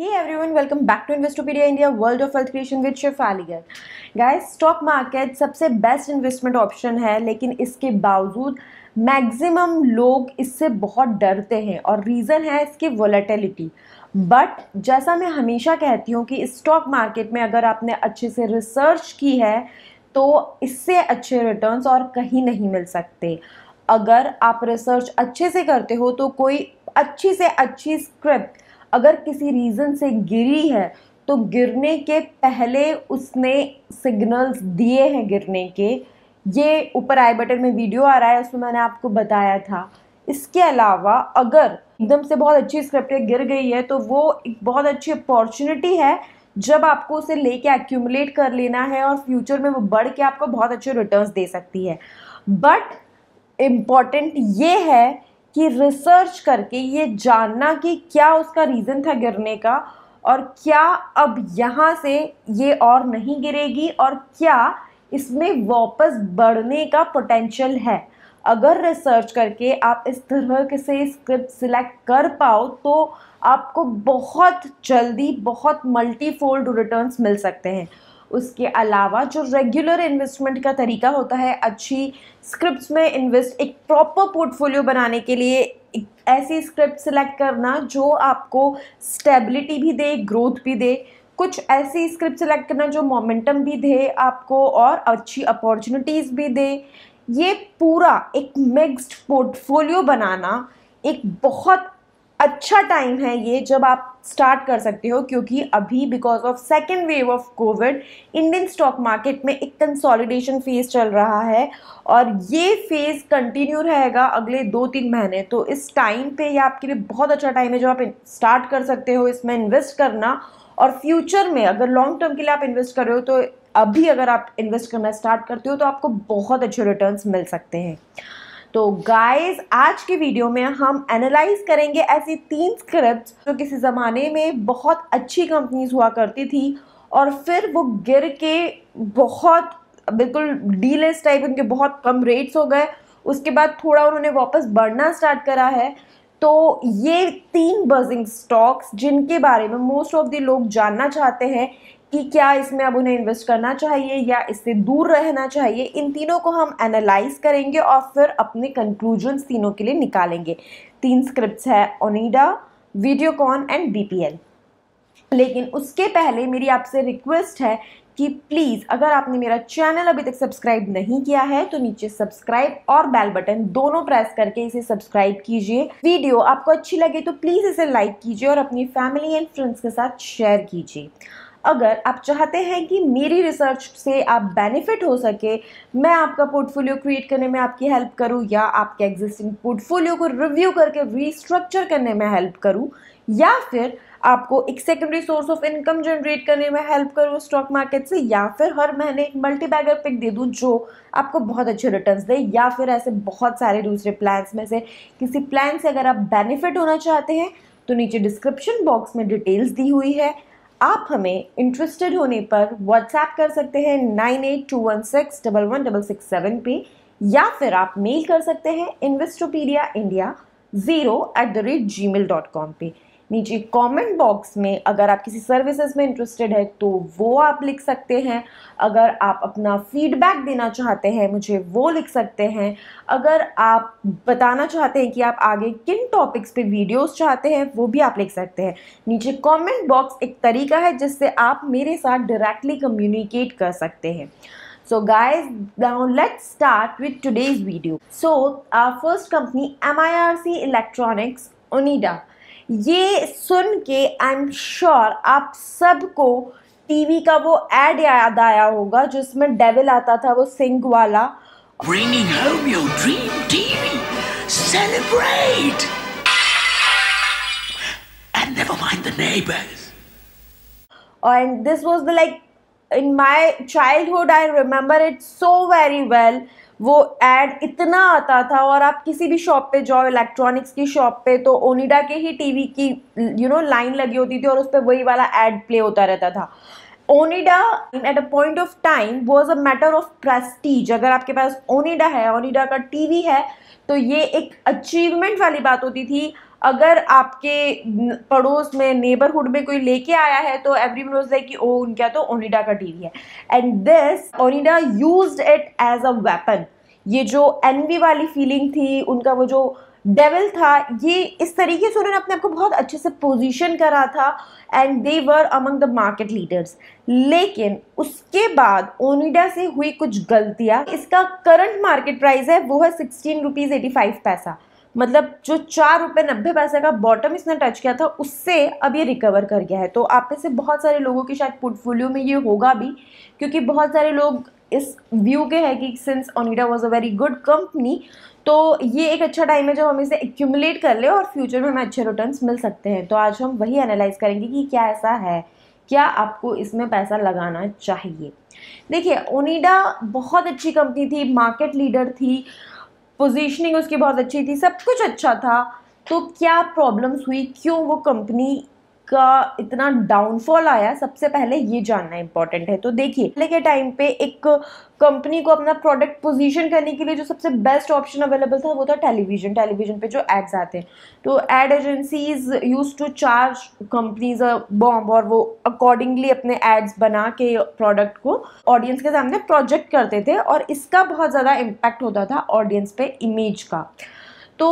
Hey everyone, welcome back to Investopedia India, World of Wealth Creation with Shiv Aligarh. Guys, stock market सबसे best investment option है लेकिन इसके बावजूद maximum लोग इससे बहुत डरते हैं और रीज़न है इसकी वॉलेटिलिटी बट जैसा मैं हमेशा कहती हूँ कि स्टॉक मार्केट में अगर आपने अच्छे से रिसर्च की है तो इससे अच्छे रिटर्न्स और कहीं नहीं मिल सकते अगर आप रिसर्च अच्छे से करते हो तो कोई अच्छी से अच्छी स्क्रिप्ट अगर किसी रीज़न से गिरी है तो गिरने के पहले उसने सिग्नल्स दिए हैं गिरने के ये ऊपर आई बटन में वीडियो आ रहा है उसमें मैंने आपको बताया था इसके अलावा अगर एकदम से बहुत अच्छी स्क्रिप्ट गिर गई है तो वो एक बहुत अच्छी अपॉर्चुनिटी है जब आपको उसे लेके एक्यूमुलेट कर लेना है और फ्यूचर में वो बढ़ के आपको बहुत अच्छे रिटर्न्स दे सकती है बट इम्पॉर्टेंट ये है कि रिसर्च करके ये जानना कि क्या उसका रीज़न था गिरने का और क्या अब यहाँ से ये और नहीं गिरेगी और क्या इसमें वापस बढ़ने का पोटेंशियल है अगर रिसर्च करके आप इस तरह के से स्क्रिप्ट सिलेक्ट कर पाओ तो आपको बहुत जल्दी बहुत मल्टीफोल्ड रिटर्न्स मिल सकते हैं उसके अलावा जो रेगुलर इन्वेस्टमेंट का तरीका होता है अच्छी स्क्रिप्ट्स में इन्वेस्ट एक प्रॉपर पोर्टफोलियो बनाने के लिए ऐसी स्क्रिप्ट सिलेक्ट करना जो आपको स्टेबिलिटी भी दे ग्रोथ भी दे कुछ ऐसी स्क्रिप्ट सेलेक्ट करना जो मोमेंटम भी दे आपको और अच्छी अपॉर्चुनिटीज़ भी दे ये पूरा एक मिक्स्ड पोर्टफोलियो बनाना एक बहुत अच्छा टाइम है ये जब आप स्टार्ट कर सकते हो क्योंकि अभी because of second wave of Covid Indian stock market में एक कंसोलिडेशन फेज चल रहा है और ये फेज कंटिन्यू रहेगा अगले दो तीन महीने तो इस टाइम पे ये आपके लिए बहुत अच्छा टाइम है जब आप स्टार्ट कर सकते हो इसमें इन्वेस्ट करना और फ्यूचर में अगर लॉन्ग टर्म के लिए आप इन्वेस्ट कर रहे हो तो अभी अगर आप इन्वेस्ट करना स्टार्ट करते हो तो आपको बहुत अच्छे रिटर्न्स मिल सकते हैं तो गाइस आज की वीडियो में हम एनालाइज करेंगे ऐसी तीन स्क्रिप्ट जो किसी ज़माने में बहुत अच्छी कंपनीज हुआ करती थी और फिर वो गिर के बहुत बिल्कुल डीलेस टाइप उनके बहुत कम रेट्स हो गए उसके बाद थोड़ा उन्होंने वापस बढ़ना स्टार्ट करा है तो ये तीन बजिंग स्टॉक्स जिनके बारे में मोस्ट ऑफ द लोग जानना चाहते हैं कि क्या इसमें अब उन्हें इन्वेस्ट करना चाहिए या इससे दूर रहना चाहिए इन तीनों को हम एनालाइज करेंगे और फिर अपने कंक्लूजन तीनों के लिए निकालेंगे तीन स्क्रिप्ट है ओनिडा वीडियोकॉन एंड बी लेकिन उसके पहले मेरी आपसे रिक्वेस्ट है कि प्लीज़ अगर आपने मेरा चैनल अभी तक सब्सक्राइब नहीं किया है तो नीचे सब्सक्राइब और बेल बटन दोनों प्रेस करके इसे सब्सक्राइब कीजिए वीडियो आपको अच्छी लगे तो प्लीज़ इसे लाइक कीजिए और अपनी फैमिली एंड फ्रेंड्स के साथ शेयर कीजिए अगर आप चाहते हैं कि मेरी रिसर्च से आप बेनिफिट हो सके मैं आपका पोर्टफोलियो क्रिएट करने में आपकी हेल्प करूं या आपके एग्जिस्टिंग पोर्टफोलियो को रिव्यू करके रीस्ट्रक्चर करने में हेल्प करूं या फिर आपको एक secondary source of income generate करने में हेल्प करूं स्टॉक मार्केट से या फिर हर महीने एक मल्टी बैगर पिक दे दूँ जो आपको बहुत अच्छे रिटर्न दे या फिर ऐसे बहुत सारे दूसरे प्लान्स में से किसी प्लान से अगर आप बेनिफिट होना चाहते हैं तो नीचे डिस्क्रिप्शन बॉक्स में डिटेल्स दी हुई है आप हमें इंटरेस्टेड होने पर व्हाट्सएप कर सकते हैं nine eight two one six double one double six seven पे या फिर आप मेल कर सकते हैं Investopedia India zero at the rate G mail dot com पर नीचे कमेंट बॉक्स में अगर आप किसी सर्विसेज में इंटरेस्टेड है तो वो आप लिख सकते हैं अगर आप अपना फीडबैक देना चाहते हैं मुझे वो लिख सकते हैं अगर आप बताना चाहते हैं कि आप आगे किन टॉपिक्स पे वीडियोस चाहते हैं वो भी आप लिख सकते हैं नीचे कमेंट बॉक्स एक तरीका है जिससे आप मेरे साथ डायरेक्टली कम्युनिकेट कर सकते हैं So guys, now let's start with today's first company M I R C electronics Onida ये सुन के आई एम श्योर आप सबको टीवी का वो एड याद आया होगा जिसमें डेविल आता था वो सिंक वाला Bringing home your dream TV. Celebrate. And never mind the neighbors. And this was the like in my childhood I remember it so very well वो एड इतना आता था और आप किसी भी शॉप पे जाओ इलेक्ट्रॉनिक्स की शॉप पे तो ओनिडा के ही टीवी की यू नो लाइन लगी होती थी और उस पर वही वाला एड प्ले होता रहता था Onida at a point of time was a matter of prestige अगर आपके पास ओनिडा है ओनिडा का टीवी है तो ये एक अचीवमेंट वाली बात होती थी अगर आपके पड़ोस में नेबरहुड में कोई लेके आया है तो एवरी वन लाइक कि ओ उनका तो ओनिडा का टीवी है and this Onida use it as a weapon ये जो एनवी वाली फीलिंग थी उनका वो जो डेविल था ये इस तरीके से उन्होंने अपने आप को बहुत अच्छे से पोजीशन करा था and they were among the market leaders लेकिन उसके बाद ओनिडा से हुई कुछ गलतियाँ इसका करंट मार्केट प्राइस है वो है सिक्सटीन रुपीज़ एटी फाइव पैसा मतलब जो चार रुपये नब्बे पैसे का बॉटम इसने टच किया था उससे अब ये रिकवर कर गया है तो आप में से बहुत सारे लोगों की शायद पोर्टफोलियो में ये होगा भी क्योंकि बहुत सारे लोग इस व्यू के है कि since Onida was a very good company तो ये एक अच्छा टाइम है जब हम इसे एक्यूमुलेट कर ले और फ्यूचर में हमें अच्छे रिटर्न मिल सकते हैं तो आज हम वही एनालाइज करेंगे कि क्या ऐसा है क्या आपको इसमें पैसा लगाना चाहिए देखिए ओनिडा बहुत अच्छी कंपनी थी मार्केट लीडर थी पोजीशनिंग उसकी बहुत अच्छी थी सब कुछ अच्छा था तो क्या प्रॉब्लम्स हुई क्यों वो कंपनी का इतना डाउनफॉल आया सबसे पहले ये जानना इंपॉर्टेंट है तो देखिए पहले के टाइम पे एक कंपनी को अपना प्रोडक्ट पोजीशन करने के लिए जो सबसे बेस्ट ऑप्शन अवेलेबल था वो था टेलीविजन टेलीविजन पे जो एड्स आते हैं तो ad agencies use to charge companies a bomb और वो अकॉर्डिंगली अपने एड्स बना के प्रोडक्ट को ऑडियंस के सामने प्रोजेक्ट करते थे और इसका बहुत ज़्यादा इम्पैक्ट होता था ऑडियंस पे इमेज का तो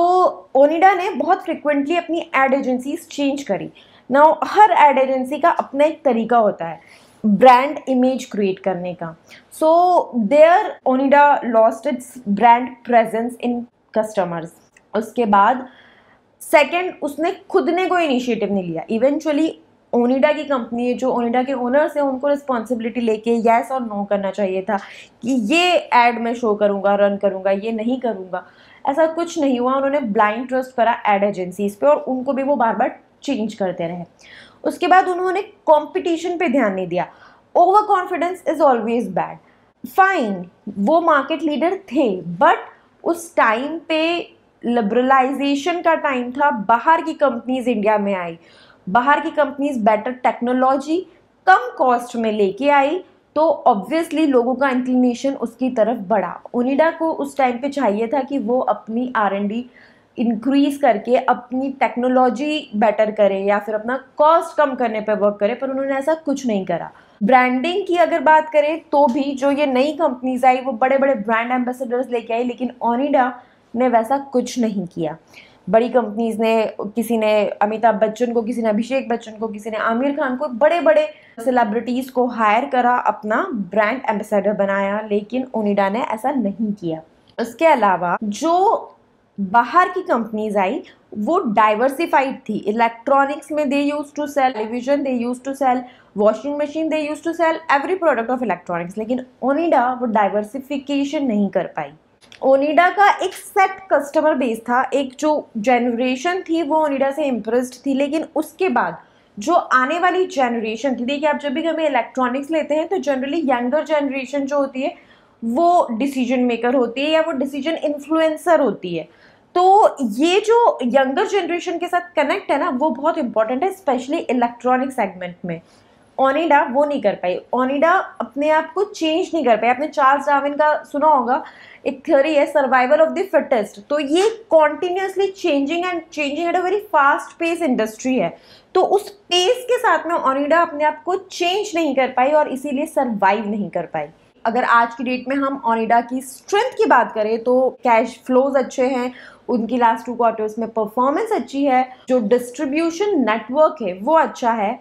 ओनिडा ने बहुत फ्रिक्वेंटली अपनी एड एजेंसीज चेंज करी ना हर एड एजेंसी का अपना एक तरीका होता है ब्रांड इमेज क्रिएट करने का so there Onida lost its brand presence in customers उसके बाद सेकेंड उसने खुद ने कोई इनिशिएटिव नहीं लिया इवेंचुअली ओनिडा की कंपनी है जो ओनिडा के ओनर्स हैं उनको रिस्पॉन्सिबिलिटी लेके येस और नो करना चाहिए था कि ये एड मैं शो करूँगा रन करूँगा ये नहीं करूँगा ऐसा कुछ नहीं हुआ उन्होंने ब्लाइंड ट्रस्ट करा एड एजेंसीज पे और उनको भी वो बार बार चेंज करते रहे उसके बाद उन्होंने कंपटीशन पे ध्यान नहीं दिया over confidence is always bad fine वो मार्केट लीडर थे बट उस टाइम पे लिबरलाइजेशन का टाइम था बाहर की कंपनीज इंडिया में आई बाहर की कंपनीज बेटर टेक्नोलॉजी कम कॉस्ट में लेके आई तो ऑब्वियसली लोगों का इंक्लिनेशन उसकी तरफ बढ़ा ओनिडा को उस टाइम पे चाहिए था कि वो अपनी आर एंड डी इंक्रीज़ करके अपनी टेक्नोलॉजी बेटर करें या फिर अपना कॉस्ट कम करने पर वर्क करें पर उन्होंने ऐसा कुछ नहीं करा ब्रांडिंग की अगर बात करें तो भी जो ये नई कंपनीज आई वो बड़े बड़े ब्रांड एम्बेसडर्स लेके आई लेकिन ओनिडा ने वैसा कुछ नहीं किया बड़ी कंपनीज ने किसी ने अमिताभ बच्चन को किसी ने अभिषेक बच्चन को किसी ने आमिर खान को बड़े बड़े सेलिब्रिटीज़ को हायर करा अपना ब्रांड एम्बेसडर बनाया लेकिन ओनिडा ने ऐसा नहीं किया उसके अलावा जो बाहर की कंपनीज आई वो डाइवर्सिफाइड थी इलेक्ट्रॉनिक्स में they use to sell television they use to sell washing machine they use to sell every product of electronics लेकिन ओनिडा वो डाइवर्सिफिकेशन नहीं कर पाई ओनिडा का एक सेट कस्टमर बेस था एक जो जनरेशन थी वो ओनिडा से इम्प्रेस्ड थी लेकिन उसके बाद जो आने वाली जनरेशन थी देखिए आप जब भी कभी इलेक्ट्रॉनिक्स लेते हैं तो जनरली यंगर जनरेशन जो होती है वो डिसीजन मेकर होती है या वो डिसीजन इन्फ्लुएंसर होती है तो ये जो यंगर जनरेशन के साथ कनेक्ट है ना वो बहुत इंपॉर्टेंट है स्पेशली इलेक्ट्रॉनिक सेगमेंट में ओनिडा वो नहीं कर पाई ओनिडा अपने आप को चेंज नहीं कर पाई आपने चार्ल्स डार्विन का सुना होगा एक थ्योरी है सर्वाइवल ऑफ द फिटेस्ट तो ये continuously changing and changing at a very fast pace industry है तो उस पेस के साथ में ओनिडा अपने आप को चेंज नहीं कर पाई और इसीलिए सर्वाइव नहीं कर पाई अगर आज की डेट में हम ओनिडा की स्ट्रेंथ की बात करें तो कैश फ्लोज अच्छे हैं उनकी लास्ट टू क्वार्टर्स में परफॉर्मेंस अच्छी है जो डिस्ट्रीब्यूशन नेटवर्क है वो अच्छा है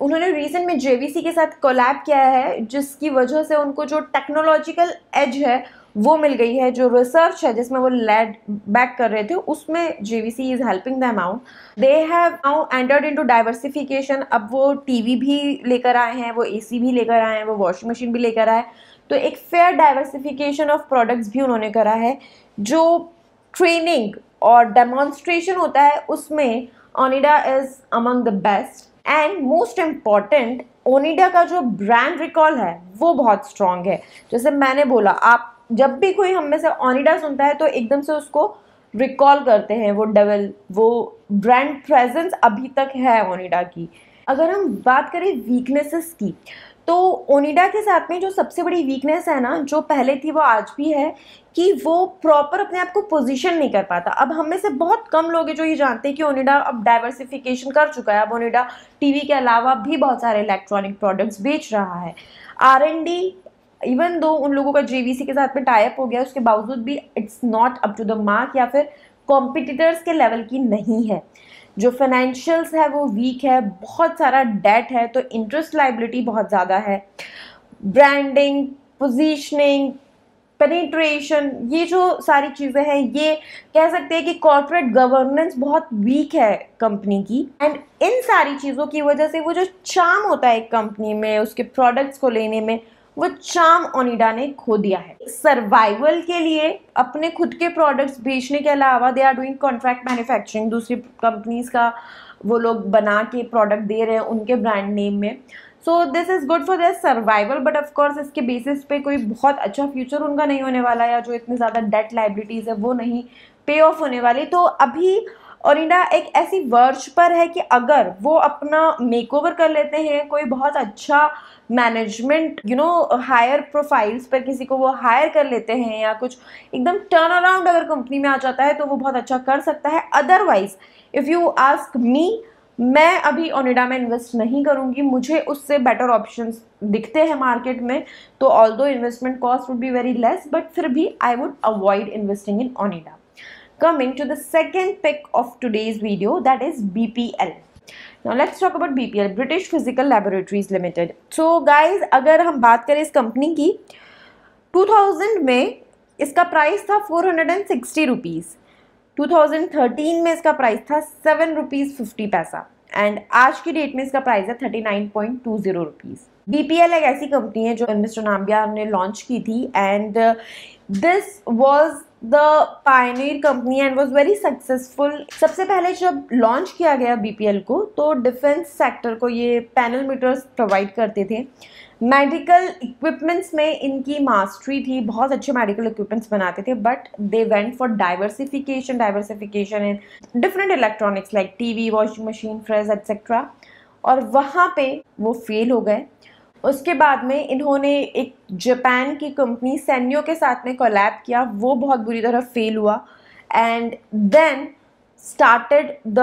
उन्होंने रिसेंट में जेवीसी के साथ कोलैब किया है जिसकी वजह से उनको जो टेक्नोलॉजिकल एज है वो मिल गई है जो रिसर्च है जिसमें वो लेड बैक कर रहे थे उसमें JVC is helping the amount they have now entered into diversification अब वो टीवी भी लेकर आए हैं वो एसी भी लेकर आए हैं वो वॉशिंग मशीन भी लेकर आए तो एक फेयर डाइवर्सिफिकेशन ऑफ प्रोडक्ट्स भी उन्होंने करा है जो ट्रेनिंग और डेमोन्स्ट्रेशन होता है उसमें Onida is among the best and most important Onida का जो ब्रांड रिकॉल है वो बहुत स्ट्रांग है जैसे मैंने बोला आप जब भी कोई हम में से ओनिडा सुनता है तो एकदम से उसको रिकॉल करते हैं वो डबल वो ब्रांड प्रेजेंस अभी तक है ओनिडा की अगर हम बात करें वीकनेसेस की तो ओनिडा के साथ में जो सबसे बड़ी वीकनेस है ना जो पहले थी वो आज भी है कि वो प्रॉपर अपने आप को पोजीशन नहीं कर पाता अब हम में से बहुत कम लोग हैं जो ये जानते हैं कि ओनिडा अब डाइवर्सिफिकेशन कर चुका है अब ओनिडा टीवी के अलावा भी बहुत सारे इलेक्ट्रॉनिक प्रोडक्ट्स बेच रहा है आर इवन दो उन लोगों का जेवीसी के साथ में टाइप हो गया उसके बावजूद भी it's not up to the mark या फिर कॉम्पिटिटर्स के लेवल की नहीं है जो फाइनेंशियल्स है वो वीक है बहुत सारा डेट है तो इंटरेस्ट लाइबिलिटी बहुत ज़्यादा है ब्रांडिंग पोजीशनिंग पेनिट्रेशन ये जो सारी चीज़ें हैं ये कह सकते हैं कि कॉरपोरेट गवर्नेंस बहुत वीक है कंपनी की एंड इन सारी चीज़ों की वजह से वो जो चाम होता है एक कंपनी में उसके प्रोडक्ट्स को लेने में वो चाम ओनिडा ने खो दिया है सर्वाइवल के लिए अपने खुद के प्रोडक्ट्स बेचने के अलावा they are doing contract manufacturing दूसरी कंपनीज का वो लोग बना के प्रोडक्ट दे रहे हैं उनके ब्रांड नेम में so this is good for their survival but of course इसके बेसिस पे कोई बहुत अच्छा फ्यूचर उनका नहीं होने वाला या जो इतनी ज़्यादा डेट लाइबिलिटीज़ है वो नहीं पे ऑफ होने वाली तो अभी ओनिडा एक ऐसी वर्ज पर है कि अगर वो अपना मेकओवर कर लेते हैं कोई बहुत अच्छा management you know higher profiles पर किसी को वो हायर कर लेते हैं या कुछ एकदम टर्न अराउंड अगर कंपनी में आ जाता है तो वो बहुत अच्छा कर सकता है otherwise if you ask me मैं अभी ओनिडा में इन्वेस्ट नहीं करूंगी मुझे उससे बेटर ऑप्शंस दिखते हैं मार्केट में तो although investment cost would be very less but फिर भी I would avoid investing in Onida coming to the second pick of today's video that is BPL. Now let's talk about BPL British Physical Laboratories Limited. So guys अगर हम बात करें इस company की 2000 में इसका प्राइस था 460 रुपीस 2013 में इसका प्राइस था 7 रुपीज़ 50 पैसा एंड आज की डेट में इसका प्राइस है 39.20 नाइन पॉइंट रुपीज़ बी एक ऐसी कंपनी है जो मिस्टर नाम्बिया ने लॉन्च की थी and this was the pioneer company and was very successful सबसे पहले जब लॉन्च किया गया एल को तो डिफेंस सेक्टर को ये पैनल मीटर्स प्रोवाइड करते थे मेडिकल इक्विपमेंट्स में इनकी मास्टरी थी बहुत अच्छे मेडिकल इक्विपमेंट्स बनाते थे but they went for diversification diversification in different electronics like T V washing machine fridge etcetera और वहाँ पे वो फेल हो गए उसके बाद में इन्होंने एक जापान की कंपनी सैन्यो के साथ में कोलैब किया वो बहुत बुरी तरह फेल हुआ and then started the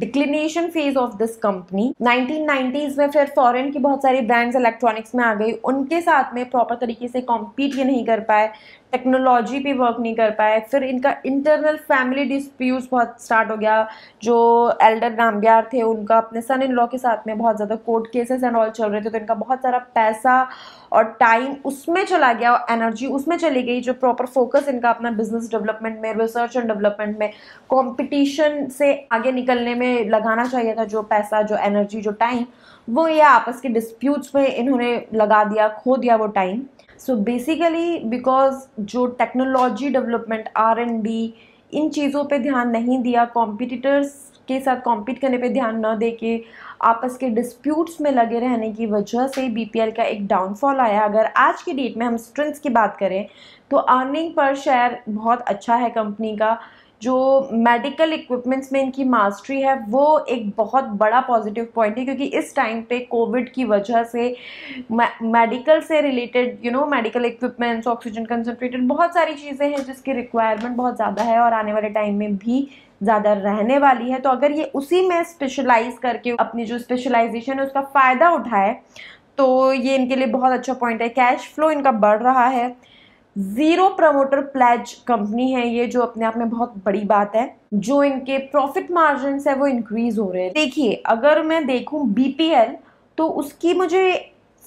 declination phase of this company 1990s में फिर फॉरेन की बहुत सारी ब्रांड्स इलेक्ट्रॉनिक्स में आ गई उनके साथ में प्रॉपर तरीके से कॉम्पीट ये नहीं कर पाए टेक्नोलॉजी पे वर्क नहीं कर पाए फिर इनका इंटरनल फैमिली डिस्प्यूट बहुत स्टार्ट हो गया जो एल्डर नामग्यार थे उनका अपने सन इन लॉ के साथ में बहुत ज़्यादा कोर्ट केसेस एंड ऑल चल रहे थे तो इनका बहुत सारा पैसा और टाइम उसमें चला गया और एनर्जी उसमें चली गई जो प्रॉपर फोकस इनका अपना बिजनेस डेवलपमेंट में रिसर्च एंड डेवलपमेंट में कॉम्पिटिशन से आगे निकलने में लगाना चाहिए था जो पैसा जो एनर्जी जो टाइम वो ये आपस के डिस्प्यूट्स में इन्होंने लगा दिया खो दिया वो टाइम सो बेसिकली बिकॉज जो technology development R and D इन चीज़ों पे ध्यान नहीं दिया कॉम्पिटिटर्स के साथ कॉम्पीट करने पे ध्यान न दे के आपस के डिस्प्यूट्स में लगे रहने की वजह से बीपीएल का एक डाउनफॉल आया अगर आज की डेट में हम स्ट्रेंथ्स की बात करें तो अर्निंग पर शेयर बहुत अच्छा है कंपनी का जो मेडिकल इक्विपमेंट्स में इनकी मास्टरी है वो एक बहुत बड़ा पॉजिटिव पॉइंट है क्योंकि इस टाइम पे कोविड की वजह से मेडिकल से related you know medical equipments oxygen concentrated बहुत सारी चीज़ें हैं जिसकी रिक्वायरमेंट बहुत ज़्यादा है और आने वाले टाइम में भी ज़्यादा रहने वाली है तो अगर ये उसी में स्पेशलाइज करके अपनी जो स्पेशलाइजेशन है उसका फ़ायदा उठाए तो ये इनके लिए बहुत अच्छा पॉइंट है कैश फ्लो इनका बढ़ रहा है जीरो प्रमोटर प्लेज कंपनी है ये जो अपने आप में बहुत बड़ी बात है जो इनके प्रॉफिट मार्जिन है वो इंक्रीज हो रहे हैं देखिए अगर मैं देखूँ बीपीएल तो उसकी मुझे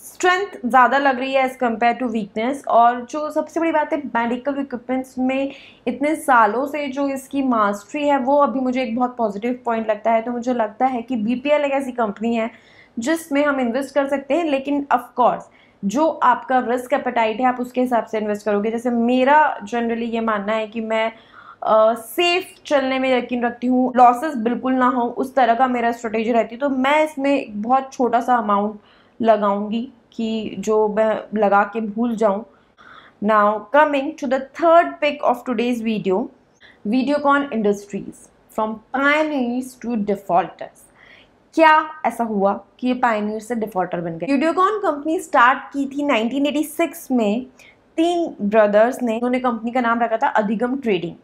स्ट्रेंथ ज़्यादा लग रही है एज़ कम्पेयर टू वीकनेस और जो सबसे बड़ी बात है मेडिकल इक्विपमेंट्स में इतने सालों से जो इसकी मास्टरी है वो अभी मुझे एक बहुत पॉजिटिव पॉइंट लगता है तो मुझे लगता है कि बी एक ऐसी कंपनी है जिसमें हम इन्वेस्ट कर सकते हैं लेकिन ऑफकोर्स जो आपका रिस्क एपेटाइट है आप उसके हिसाब से इन्वेस्ट करोगे जैसे मेरा जनरली ये मानना है कि मैं सेफ uh, चलने में यकीन रखती हूँ लॉसेस बिल्कुल ना हो उस तरह का मेरा स्ट्रेटेजी रहती है तो मैं इसमें बहुत छोटा सा अमाउंट लगाऊंगी कि जो मैं लगा के भूल जाऊँ now coming to the third pick of today's video Videocon industries from pioneers to defaulters क्या ऐसा हुआ कि ये पाइनियर से डिफॉल्टर बन गए वीडियोकॉन कंपनी स्टार्ट की थी 1986 में तीन ब्रदर्स ने उन्होंने कंपनी का नाम रखा था अधिगम ट्रेडिंग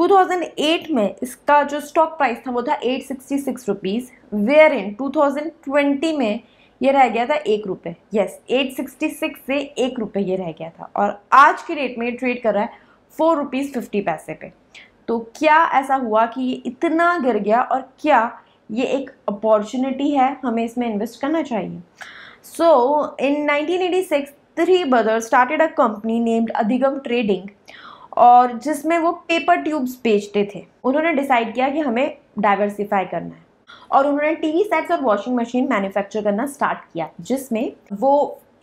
2008 में इसका जो स्टॉक प्राइस था वो था at sixty six rupees where in two में ये रह गया था एक रुपये यस एट सिक्सटी सिक्स से एक रुपये ये रह गया था और आज के डेट में ये ट्रेड कर रहा है फोर रुपीज़ फिफ्टी पैसे पे तो क्या ऐसा हुआ कि ये इतना गिर गया और क्या ये एक अपॉर्चुनिटी है हमें इसमें इन्वेस्ट करना चाहिए so in 1986 three brothers started a company named अधिगम ट्रेडिंग और जिसमें वो पेपर ट्यूब्स बेचते थे उन्होंने डिसाइड किया कि हमें डाइवर्सिफाई करना है और उन्होंने टीवी सेट्स और वॉशिंग मशीन मैन्युफैक्चर करना स्टार्ट किया जिसमें वो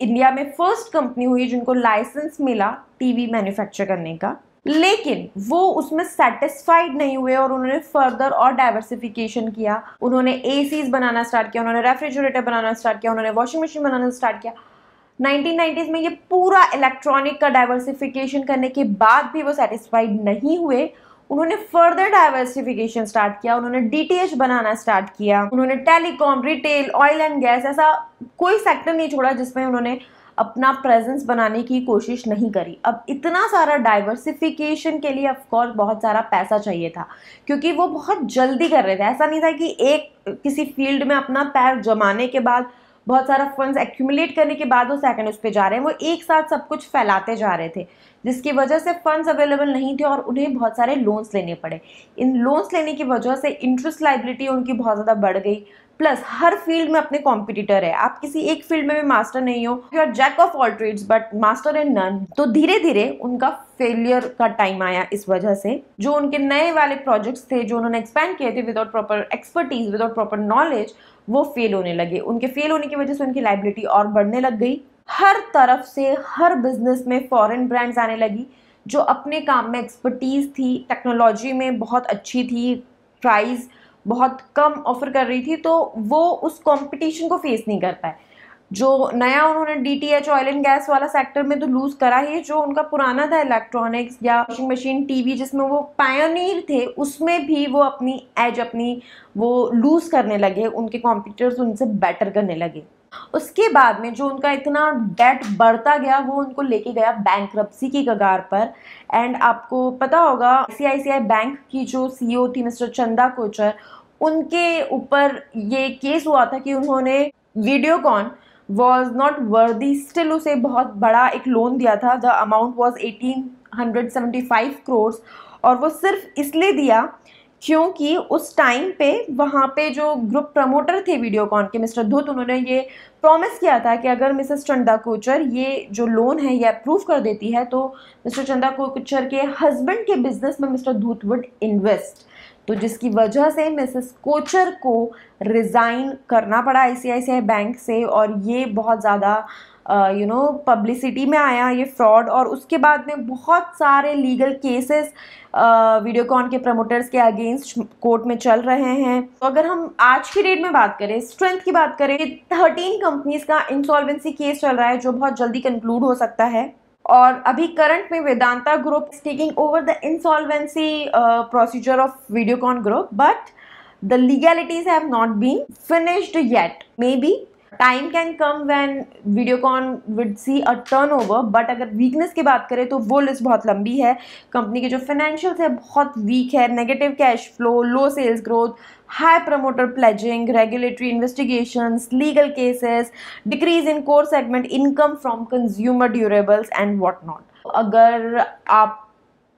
इंडिया में फर्स्ट कंपनी हुई जिनको लाइसेंस मिला टीवी मैन्युफैक्चर करने का लेकिन वो उसमें सेटिस्फाइड नहीं हुए और उन्होंने फर्दर और डाइवर्सिफिकेशन किया उन्होंने ए बनाना स्टार्ट किया उन्होंने रेफ्रिजरेटर बनाना स्टार्ट किया उन्होंने वॉशिंग मशीन बनाना स्टार्ट किया 1990s में ये पूरा इलेक्ट्रॉनिक का डाइवर्सिफिकेशन करने के बाद भी वो सेटिस्फाइड नहीं हुए उन्होंने फर्दर डाइवर्सिफिकेशन स्टार्ट किया उन्होंने डी बनाना स्टार्ट किया उन्होंने telecom retail oil and gas ऐसा कोई सेक्टर नहीं छोड़ा जिसमें उन्होंने अपना प्रेजेंस बनाने की कोशिश नहीं करी अब इतना सारा डाइवर्सिफिकेशन के लिए ऑफकोर्स बहुत सारा पैसा चाहिए था क्योंकि वो बहुत जल्दी कर रहे थे ऐसा नहीं था कि एक किसी फील्ड में अपना पैर जमाने के बाद बहुत सारा फंड्स एक्यूमुलेट करने के बाद वो सेकंड उस पर जा रहे हैं वो एक साथ सब कुछ फैलाते जा रहे थे जिसकी वजह से फंड्स अवेलेबल नहीं थे और उन्हें बहुत सारे लोन्स लेने पड़े इन लोन्स लेने की वजह से इंटरेस्ट लाइबिलिटी उनकी बहुत ज़्यादा बढ़ गई प्लस हर फील्ड में अपने कॉम्पिटिटर है आप किसी एक फील्ड में भी मास्टर नहीं हो you are jack of all trades but master and none तो धीरे धीरे उनका फेलियर का टाइम आया इस वजह से जो उनके नए वाले प्रोजेक्ट्स थे जो उन्होंने एक्सपेंड किए थे without proper expertise without proper knowledge वो फेल होने लगे उनके फेल होने की वजह से उनकी लाइबिलिटी और बढ़ने लग गई हर तरफ से हर बिजनेस में फॉरेन ब्रांड्स आने लगी जो अपने काम में एक्सपर्टीज थी टेक्नोलॉजी में बहुत अच्छी थी प्राइस बहुत कम ऑफर कर रही थी तो वो उस कंपटीशन को फेस नहीं कर पाए जो नया उन्होंने D T H oil and gas वाला सेक्टर में तो लूज करा ही जो उनका पुराना था इलेक्ट्रॉनिक्स या वॉशिंग मशीन टीवी जिसमें वो पायोनियर थे उसमें भी वो अपनी एज अपनी वो लूज करने लगे उनके कॉम्पिटिटर्स उनसे बेटर करने लगे उसके बाद में जो उनका इतना डेट बढ़ता गया वो उनको लेके गया बैंक की कगार पर एंड आपको पता होगा आई बैंक की जो सी e थी मिस्टर चंदा कोचर उनके ऊपर ये केस हुआ था कि उन्होंने con was not worthy still उसे बहुत बड़ा एक लोन दिया था the amount was eighteen hundred seventy five crores और वो सिर्फ इसलिए दिया क्योंकि उस टाइम पे वहाँ पे जो ग्रुप प्रमोटर थे वीडियोकॉन के मिस्टर धुत उन्होंने ये प्रॉमिस किया था कि अगर मिसेस चंदा कोचर ये जो लोन है ये अप्रूव कर देती है तो मिस्टर चंदा कोचर के हस्बैंड के बिजनेस में मिस्टर धूत वुड इन्वेस्ट तो जिसकी वजह से मिसेस कोचर को रिज़ाइन करना पड़ा आई बैंक से और ये बहुत ज़्यादा यू नो पब्लिसिटी में आया ये फ्रॉड और उसके बाद में बहुत सारे लीगल केसेस वीडियोकॉन के प्रमोटर्स के अगेंस्ट कोर्ट में चल रहे हैं तो अगर हम आज की डेट में बात करें स्ट्रेंथ की बात करें थर्टीन कंपनीज का इंसॉल्वेंसी केस चल रहा है जो बहुत जल्दी कंक्लूड हो सकता है और अभी करंट में Vedanta group is taking over the insolvency procedure of Videocon group but the legalities have not been finished yet may be time can come when Videocon will see a turn over but अगर weakness की बात करें तो वो list बहुत लंबी है company के जो फाइनेंशियल्स है बहुत वीक है negative cash flow low sales growth high promoter pledging regulatory investigation legal cases decrease in core segment income from consumer durables and what not अगर आप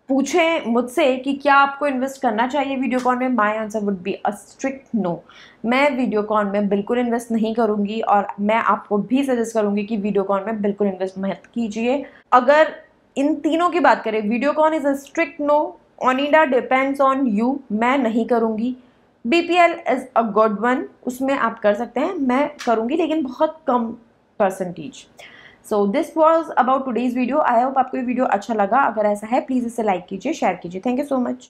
पूछें मुझसे कि क्या आपको इन्वेस्ट करना चाहिए वीडियोकॉन में my answer would be a strict no मैं वीडियोकॉन में बिल्कुल इन्वेस्ट नहीं करूँगी और मैं आपको भी सजेस्ट करूँगी कि वीडियोकॉन में बिल्कुल इन्वेस्ट मत कीजिए अगर इन तीनों की बात करें Videocon is a strict no Onida depends on you मैं नहीं करूँगी B P L is a good one उसमें आप कर सकते हैं मैं करूँगी लेकिन बहुत कम percentage so this was about today's video I hope आपको ये वीडियो अच्छा लगा अगर ऐसा है प्लीज़ इसे लाइक कीजिए शेयर कीजिए थैंक यू सो मच